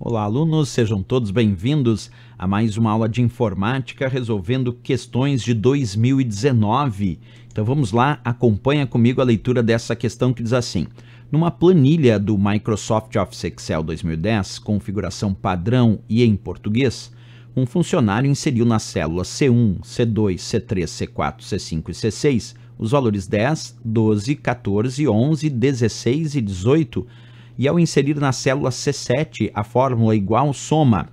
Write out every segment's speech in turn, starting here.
Olá, alunos, sejam todos bem-vindos a mais uma aula de informática resolvendo questões de 2019. Então vamos lá, acompanha comigo a leitura dessa questão que diz assim: Numa planilha do Microsoft Office Excel 2010, configuração padrão e em português, um funcionário inseriu nas células C1, C2, C3, C4, C5 e C6 os valores 10, 12, 14, 11, 16 e 18 e ao inserir na célula C7 a fórmula igual soma,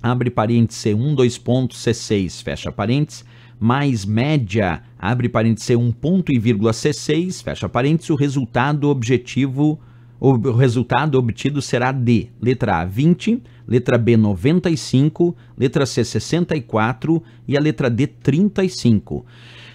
abre parênteses C1, dois pontos, C6, fecha parênteses, mais média, abre parênteses C1, ponto e vírgula C6, fecha parênteses, o resultado objetivo o resultado obtido será D. Letra A, 20, letra B, 95, letra C, 64 e a letra D, 35.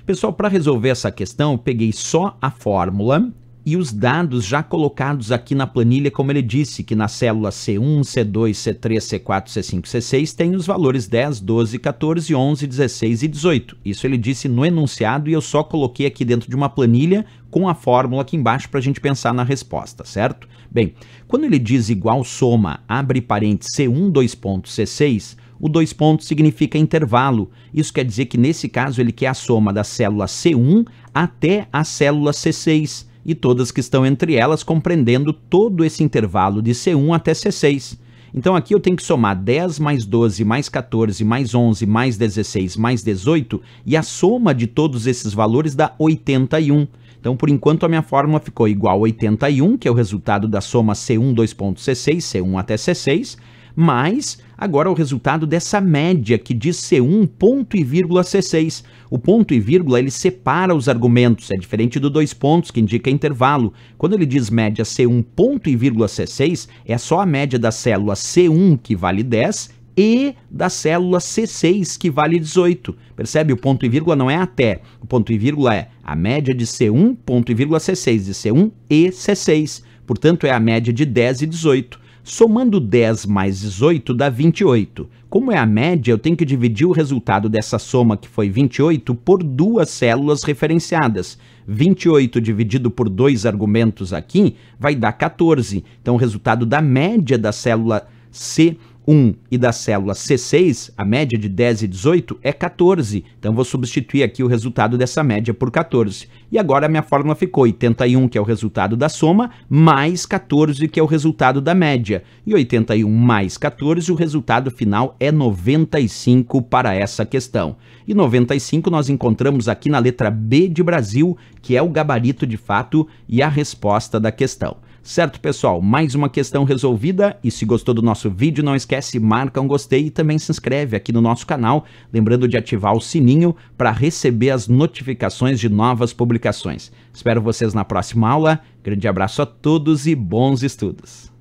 Pessoal, para resolver essa questão, eu peguei só a fórmula e os dados já colocados aqui na planilha, como ele disse, que na célula C1, C2, C3, C4, C5, C6 tem os valores 10, 12, 14, 11, 16 e 18. Isso ele disse no enunciado e eu só coloquei aqui dentro de uma planilha com a fórmula aqui embaixo para a gente pensar na resposta, certo? Bem, quando ele diz igual soma, abre parênteses C1, dois pontos, C6, o dois pontos significa intervalo. Isso quer dizer que nesse caso ele quer a soma da célula C1 até a célula C6 e todas que estão entre elas, compreendendo todo esse intervalo de C1 até C6. Então aqui eu tenho que somar 10 mais 12 mais 14 mais 11 mais 16 mais 18 e a soma de todos esses valores dá 81. Então por enquanto a minha fórmula ficou igual a 81, que é o resultado da soma C1 2.C6, C1 até C6, mais agora o resultado dessa média que diz C1 ponto e vírgula C6. O ponto e vírgula ele separa os argumentos, é diferente do dois pontos que indica intervalo. Quando ele diz média C1 ponto e vírgula C6, é só a média da célula C1 que vale 10 e da célula C6, que vale 18. Percebe? O ponto e vírgula não é até. O ponto e vírgula é a média de C1, ponto e vírgula C6, de C1 e C6. Portanto, é a média de 10 e 18. Somando 10 mais 18 dá 28. Como é a média, eu tenho que dividir o resultado dessa soma, que foi 28, por duas células referenciadas. 28 dividido por dois argumentos aqui vai dar 14. Então, o resultado da média da célula C 1 e da célula C6, a média de 10 e 18 é 14. Então vou substituir aqui o resultado dessa média por 14. E agora a minha fórmula ficou 81, que é o resultado da soma, mais 14, que é o resultado da média. E 81 mais 14, o resultado final é 95 para essa questão. E 95 nós encontramos aqui na letra B de Brasil, que é o gabarito de fato e a resposta da questão. Certo, pessoal? Mais uma questão resolvida. E se gostou do nosso vídeo, não esquece, marca um gostei e também se inscreve aqui no nosso canal. Lembrando de ativar o sininho para receber as notificações de novas publicações. Espero vocês na próxima aula. Grande abraço a todos e bons estudos!